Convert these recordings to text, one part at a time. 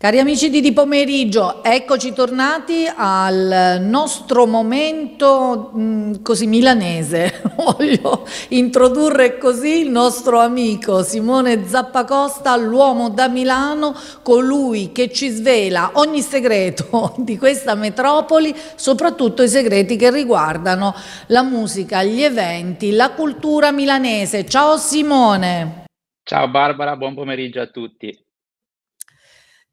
Cari amici di Di Pomeriggio, eccoci tornati al nostro momento mh, mm, così milanese. Voglio introdurre così il nostro amico Simone Zappacosta, l'uomo da Milano, colui che ci svela ogni segreto di questa metropoli, soprattutto i segreti che riguardano la musica, gli eventi, la cultura milanese. Ciao Simone! Ciao Barbara, buon pomeriggio a tutti.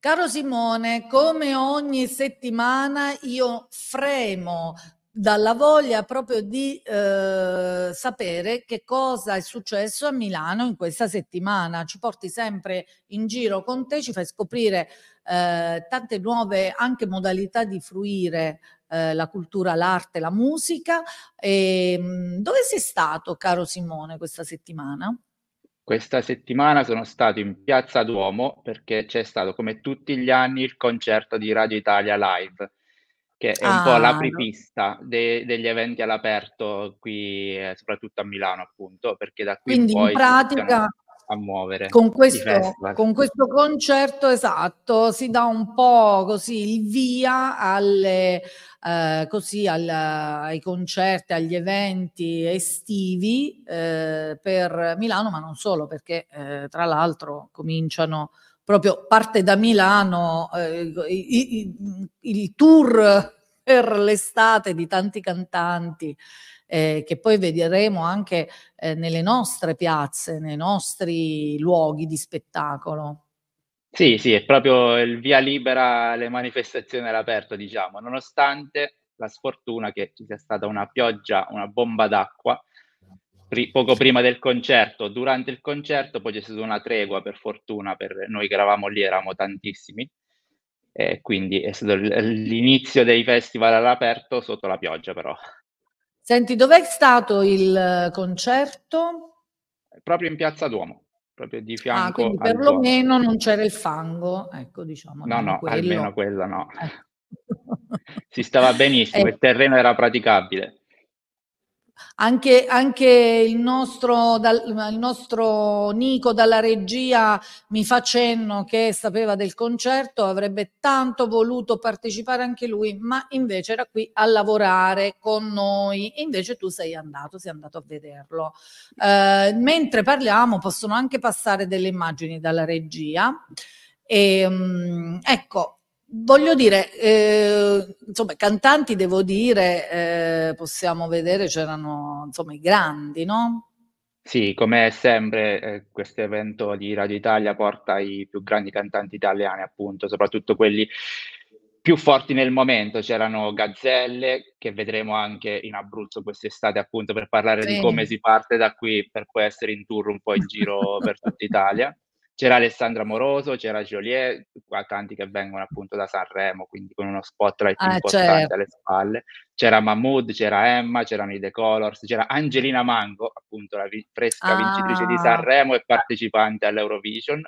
Caro Simone, come ogni settimana io fremo dalla voglia proprio di eh, sapere che cosa è successo a Milano in questa settimana. Ci porti sempre in giro con te, ci fai scoprire eh, tante nuove anche modalità di fruire eh, la cultura, l'arte, la musica. E, ehm, dove sei stato, caro Simone, questa settimana? Questa settimana sono stato in Piazza Duomo perché c'è stato come tutti gli anni il concerto di Radio Italia Live, che è un po' Ah, no. l'apripista de- degli eventi all'aperto qui, eh, soprattutto a Milano, appunto, perché da qui in Quindi in poi si iniziano- pratica a muovere. Con questo, con questo, concerto esatto si dà un po' così il via alle, eh, così al, ai concerti, agli eventi estivi eh, per Milano, ma non solo, perché eh, tra l'altro cominciano proprio parte da Milano eh, il, il tour per l'estate di tanti cantanti eh, che poi vedremo anche eh, nelle nostre piazze, nei nostri luoghi di spettacolo. Sì, sì, è proprio il via libera alle manifestazioni all'aperto, diciamo, nonostante la sfortuna che ci sia stata una pioggia, una bomba d'acqua pri- poco prima del concerto, durante il concerto poi c'è stata una tregua per fortuna, per noi che eravamo lì eravamo tantissimi, e quindi è stato l'inizio dei festival all'aperto sotto la pioggia però. Senti, dov'è stato il eh, concerto? Proprio in Piazza Duomo, proprio di ah, fianco. Ah, quindi perlomeno non c'era il fango, ecco, diciamo. No, no, quello. almeno quella no. Eh. si stava benissimo, eh. il terreno era praticabile. Anche, anche il, nostro, dal, il, nostro, Nico dalla regia mi fa cenno che sapeva del concerto, avrebbe tanto voluto partecipare anche lui, ma invece era qui a lavorare con noi. E invece tu sei andato, sei andato a vederlo. Eh, mentre parliamo possono anche passare delle immagini dalla regia. E, ehm, ecco, Voglio dire, eh, insomma, cantanti devo dire, eh, possiamo vedere, c'erano insomma i grandi, no? Sì, come sempre eh, questo evento di Radio Italia porta i più grandi cantanti italiani, appunto, soprattutto quelli più forti nel momento. C'erano Gazzelle, che vedremo anche in Abruzzo quest'estate, appunto, per parlare sì. di come si parte da qui per poi essere in tour un po' in giro per tutta Italia c'era Alessandra Moroso, c'era Joliet, cantanti che vengono appunto da Sanremo, quindi con uno spotlight ah, importante certo. alle spalle. C'era Mahmood, c'era Emma, c'erano i The Colors, c'era Angelina Mango, appunto la vi- fresca ah. vincitrice di ah. Sanremo e partecipante all'Eurovision.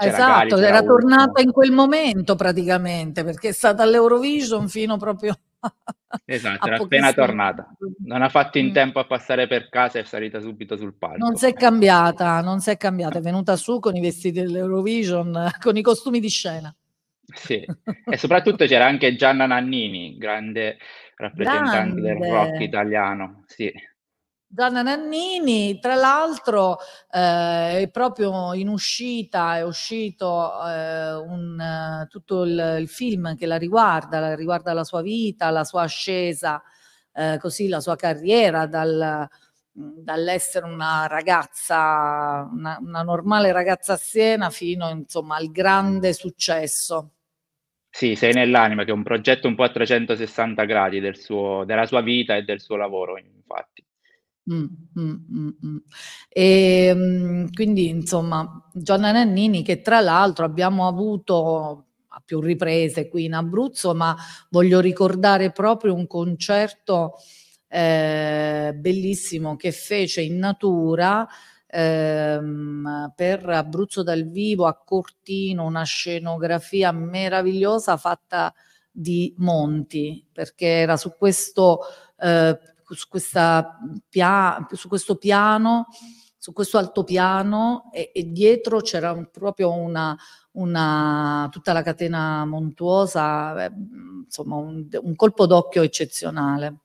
C'era esatto, Gali, era tornata in quel momento praticamente, perché è stata all'Eurovision fino proprio Esatto, era appena tornata. Non ha fatto in mm. tempo a passare per casa e è salita subito sul palco. Non si è cambiata, non si è cambiata, è venuta su con i vestiti dell'Eurovision, con i costumi di scena. Sì, e soprattutto c'era anche Gianna Nannini, grande rappresentante grande. del rock italiano. Sì. Donna Nannini, tra l'altro eh, è proprio in uscita, è uscito eh, un, eh, tutto il, il, film che la riguarda, la, riguarda la sua vita, la sua ascesa, eh, così la sua carriera dal, dall'essere una ragazza, una, una, normale ragazza a Siena fino insomma, al grande successo. Sì, Sei nell'anima, che è un progetto un po' a 360 gradi del suo, della sua vita e del suo lavoro, infatti. Mm, mm, mm, e ehm, quindi insomma, Gianna Nannini che tra l'altro abbiamo avuto a più riprese qui in Abruzzo, ma voglio ricordare proprio un concerto, ehm, bellissimo che fece in natura, ehm, per Abruzzo dal vivo a Cortino, una scenografia meravigliosa fatta di monti, perché era su questo, ehm su, questa pia, su questo piano, su questo altopiano e, e dietro c'era un, proprio una, una, tutta la catena montuosa, eh, insomma un, un colpo d'occhio eccezionale.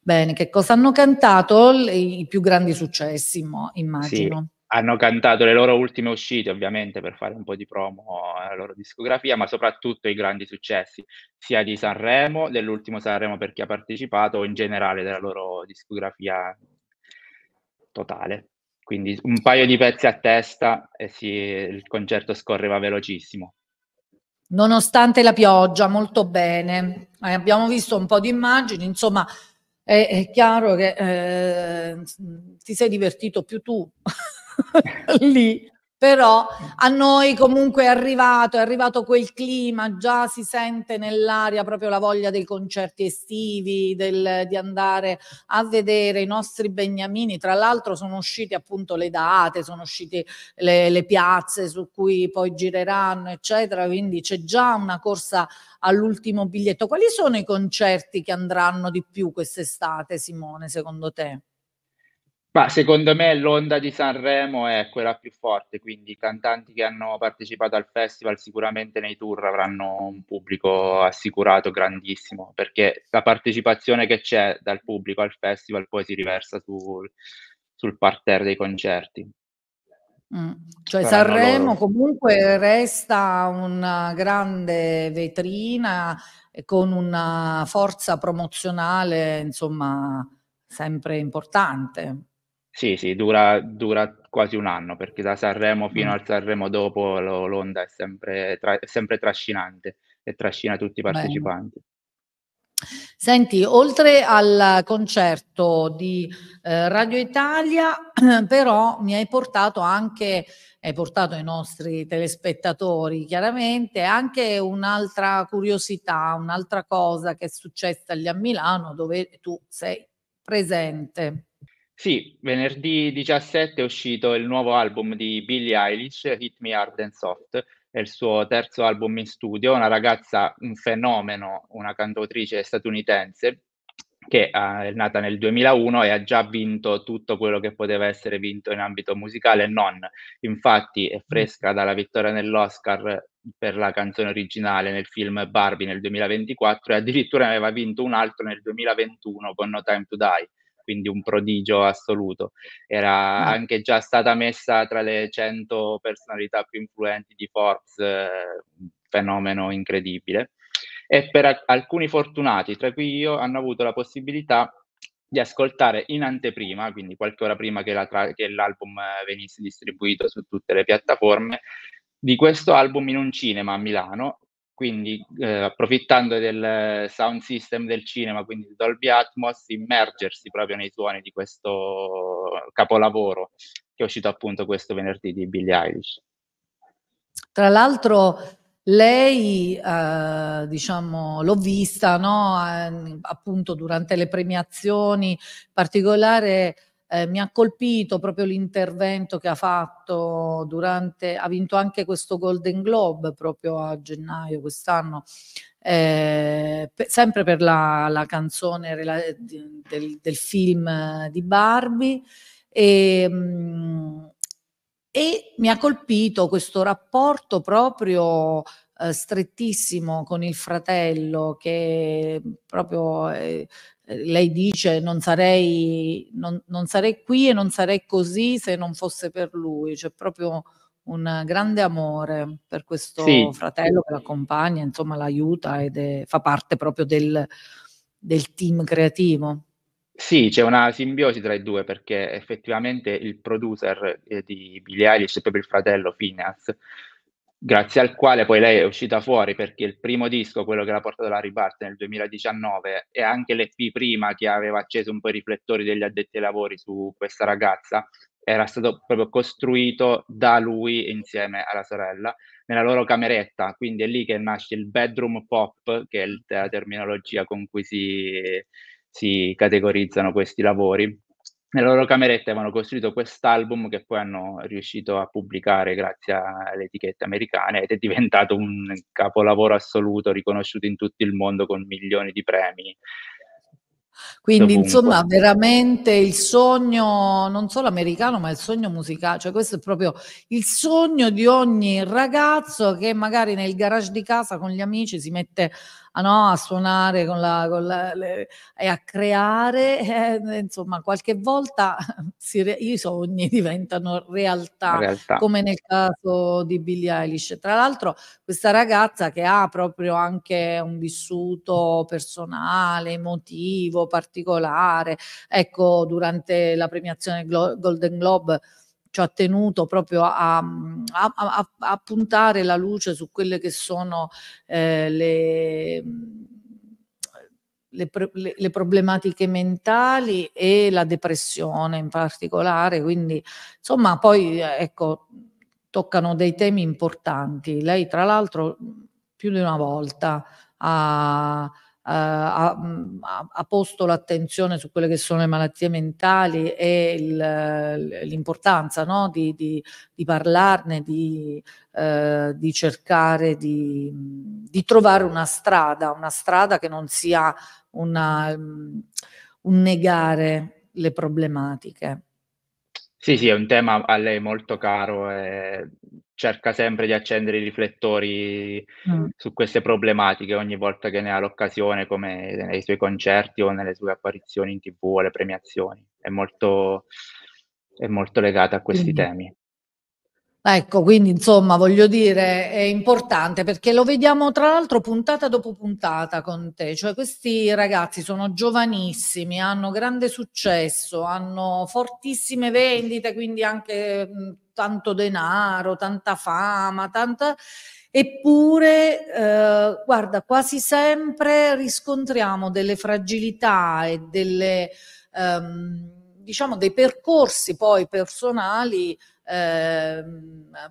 Bene, che cosa hanno cantato? I più grandi successi, immagino. Sì hanno cantato le loro ultime uscite, ovviamente per fare un po' di promo alla loro discografia, ma soprattutto i grandi successi, sia di Sanremo, dell'ultimo Sanremo per chi ha partecipato, o in generale della loro discografia totale. Quindi un paio di pezzi a testa e si, il concerto scorreva velocissimo. Nonostante la pioggia, molto bene. Eh, abbiamo visto un po' di immagini, insomma, è, è chiaro che eh, ti sei divertito più tu lì. Però a noi comunque è arrivato, è arrivato quel clima, già si sente nell'aria proprio la voglia dei concerti estivi, del, di andare a vedere i nostri beniamini. Tra l'altro sono uscite appunto le date, sono uscite le, le piazze su cui poi gireranno, eccetera. Quindi c'è già una corsa all'ultimo biglietto. Quali sono i concerti che andranno di più quest'estate, Simone, secondo te? Ma secondo me l'onda di Sanremo è quella più forte, quindi i cantanti che hanno partecipato al festival sicuramente nei tour avranno un pubblico assicurato grandissimo, perché la partecipazione che c'è dal pubblico al festival poi si riversa sul, sul parterre dei concerti. Mm. Cioè Saranno Sanremo loro. comunque resta una grande vetrina con una forza promozionale, insomma, sempre importante. Sì, sì, dura, dura quasi un anno perché da Sanremo fino Mm. al Sanremo dopo lo- l'onda è sempre, tra- sempre trascinante e trascina tutti i Bene. partecipanti. Senti, oltre al concerto di eh, Radio Italia, però mi hai portato anche, hai portato i nostri telespettatori chiaramente, anche un'altra curiosità, un'altra cosa che è successa lì a Milano dove tu sei presente. Sì, venerdì 17 è uscito il nuovo album di Billie Eilish, Hit Me Hard and Soft, è il suo terzo album in studio, una ragazza, un fenomeno, una cantautrice statunitense che eh, è nata nel 2001 e ha già vinto tutto quello che poteva essere vinto in ambito musicale non. Infatti è mm. fresca dalla vittoria nell'Oscar per la canzone originale nel film Barbie nel 2024 e addirittura ne aveva vinto un altro nel 2021 con No Time to Die quindi un prodigio assoluto. Era ah. anche già stata messa tra le 100 personalità più influenti di Forbes, eh, un fenomeno incredibile. E per alcuni fortunati, tra cui io, hanno avuto la possibilità di ascoltare in anteprima, quindi qualche ora prima che, la tra- che l'album eh, venisse distribuito su tutte le piattaforme, di questo album in un cinema a Milano quindi eh, approfittando del sound system del cinema, quindi Dolby Atmos, immergersi proprio nei suoni di questo capolavoro che è uscito appunto questo venerdì di Billie Eilish. Tra l'altro lei, eh, diciamo, l'ho vista, no? eh, appunto durante le premiazioni, in particolare eh, mi ha colpito proprio l'intervento che ha fatto durante, ha vinto anche questo Golden Globe proprio a gennaio quest'anno, eh, pe, sempre per la, la canzone del, del, film di Barbie. E, mm, e mi ha colpito questo rapporto proprio eh, strettissimo con il fratello che proprio eh, lei dice non sarei, non, non sarei qui e non sarei così se non fosse per lui, c'è proprio un grande amore per questo sì. fratello che l'accompagna, insomma l'aiuta ed fa parte proprio del, del team creativo. Sì, c'è una simbiosi tra i due perché effettivamente il producer eh, di Billie Eilish, proprio il fratello Phineas, grazie al quale poi lei è uscita fuori perché il primo disco, quello che l'ha portato alla ribalta nel 2019, e anche l'EP prima che aveva acceso un po' i riflettori degli addetti ai lavori su questa ragazza, era stato proprio costruito da lui insieme alla sorella nella loro cameretta, quindi è lì che nasce il bedroom pop, che è la terminologia con cui si, si categorizzano questi lavori nelle loro camerette avevano costruito quest'album che poi hanno riuscito a pubblicare grazie alle etichette americane ed è diventato un capolavoro assoluto riconosciuto in tutto il mondo con milioni di premi. Quindi dovunque. insomma veramente il sogno non solo americano ma il sogno musicale, cioè questo è proprio il sogno di ogni ragazzo che magari nel garage di casa con gli amici si mette a, ah, no, a suonare con la, con la, le, e a creare, eh, insomma, qualche volta re, i sogni diventano realtà, realtà, come nel caso di Billie Eilish. Tra l'altro, questa ragazza che ha proprio anche un vissuto personale, emotivo, particolare, ecco, durante la premiazione Glo- Golden Globe ci ha tenuto proprio a, a, a, a, puntare la luce su quelle che sono eh, le, le, le, le, problematiche mentali e la depressione in particolare, quindi insomma poi ecco, toccano dei temi importanti. Lei tra l'altro più di una volta ha eh, ha, ha, posto l'attenzione su quelle che sono le malattie mentali e l'importanza no? di, di, di, parlarne, di, eh, di cercare di, trovare una strada, una strada che non sia una, un negare le problematiche. Sì, sì, è un tema a lei molto caro. E cerca sempre di accendere i riflettori mm. su queste problematiche ogni volta che ne ha l'occasione, come nei suoi concerti o nelle sue apparizioni in tv o alle premiazioni. È molto, è molto legata a questi mm. temi. Ecco, quindi insomma, voglio dire, è importante perché lo vediamo tra l'altro puntata dopo puntata con te, cioè questi ragazzi sono giovanissimi, hanno grande successo, hanno fortissime vendite, quindi anche mh, tanto denaro, tanta fama, tanta... Eppure, eh, guarda, quasi sempre riscontriamo delle fragilità e delle, ehm, diciamo, dei percorsi poi personali eh,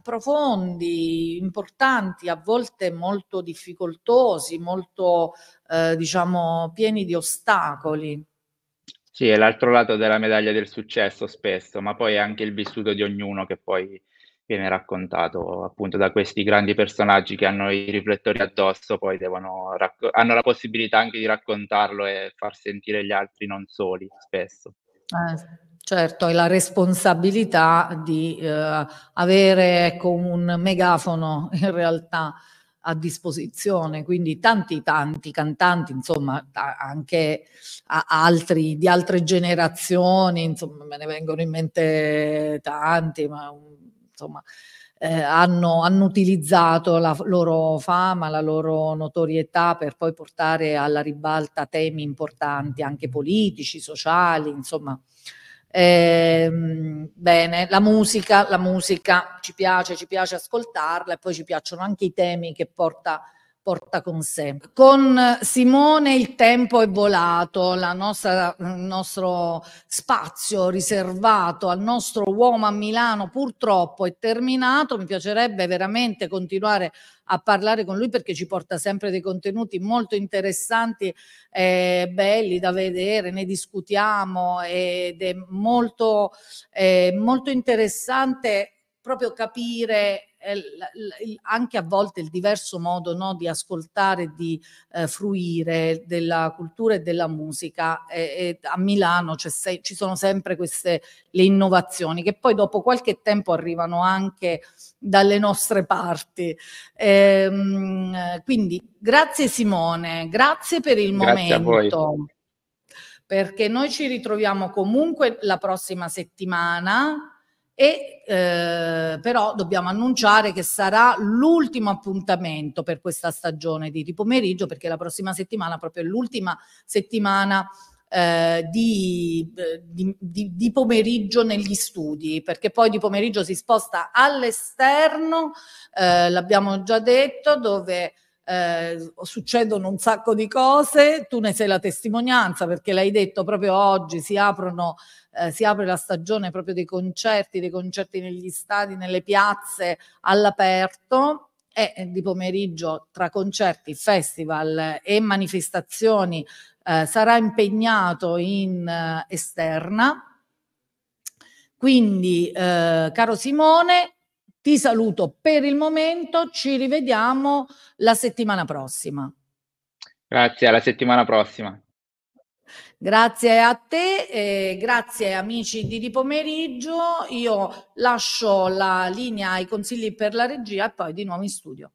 profondi, importanti, a volte molto difficoltosi, molto, eh, diciamo, pieni di ostacoli. Sì, è l'altro lato della medaglia del successo spesso, ma poi è anche il vissuto di ognuno che poi viene raccontato appunto da questi grandi personaggi che hanno i riflettori addosso, poi devono racco- hanno la possibilità anche di raccontarlo e far sentire gli altri non soli spesso. Eh, certo, e la responsabilità di eh, avere ecco, un megafono in realtà a disposizione, quindi tanti tanti cantanti, insomma anche altri, di altre generazioni, insomma me ne vengono in mente tanti, ma mm, insomma eh, hanno, hanno utilizzato la loro fama, la loro notorietà per poi portare alla ribalta temi importanti anche politici, sociali, insomma eh, bene, la musica, la musica ci piace, ci piace ascoltarla e poi ci piacciono anche i temi che porta porta con sé. Con Simone il tempo è volato, nostra, il nostro spazio riservato al nostro uomo a Milano purtroppo è terminato, mi piacerebbe veramente continuare a parlare con lui perché ci porta sempre dei contenuti molto interessanti e belli da vedere, ne discutiamo ed è molto, eh, molto interessante proprio capire anche a volte il diverso modo no, di ascoltare, di eh, fruire della cultura e della musica. E, e a Milano se, ci sono sempre queste le innovazioni che poi dopo qualche tempo arrivano anche dalle nostre parti. Ehm, quindi grazie Simone, grazie per il grazie momento perché noi ci ritroviamo comunque la prossima settimana e eh, però dobbiamo annunciare che sarà l'ultimo appuntamento per questa stagione di ripomeriggio perché la prossima settimana proprio è l'ultima settimana eh, di, eh, di, di, di, pomeriggio negli studi, perché poi di pomeriggio si sposta all'esterno, eh, l'abbiamo già detto, dove eh, succedono un sacco di cose, tu ne sei la testimonianza perché l'hai detto proprio oggi, si aprono eh, si apre la stagione proprio dei concerti, dei concerti negli stadi, nelle piazze all'aperto e di pomeriggio tra concerti, festival e manifestazioni eh, sarà impegnato in eh, esterna. Quindi, eh, caro Simone, ti saluto per il momento, ci rivediamo la settimana prossima. Grazie, alla settimana prossima. Grazie a te, eh, grazie amici di di pomeriggio. Io lascio la linea ai consigli per la regia e poi di nuovo in studio.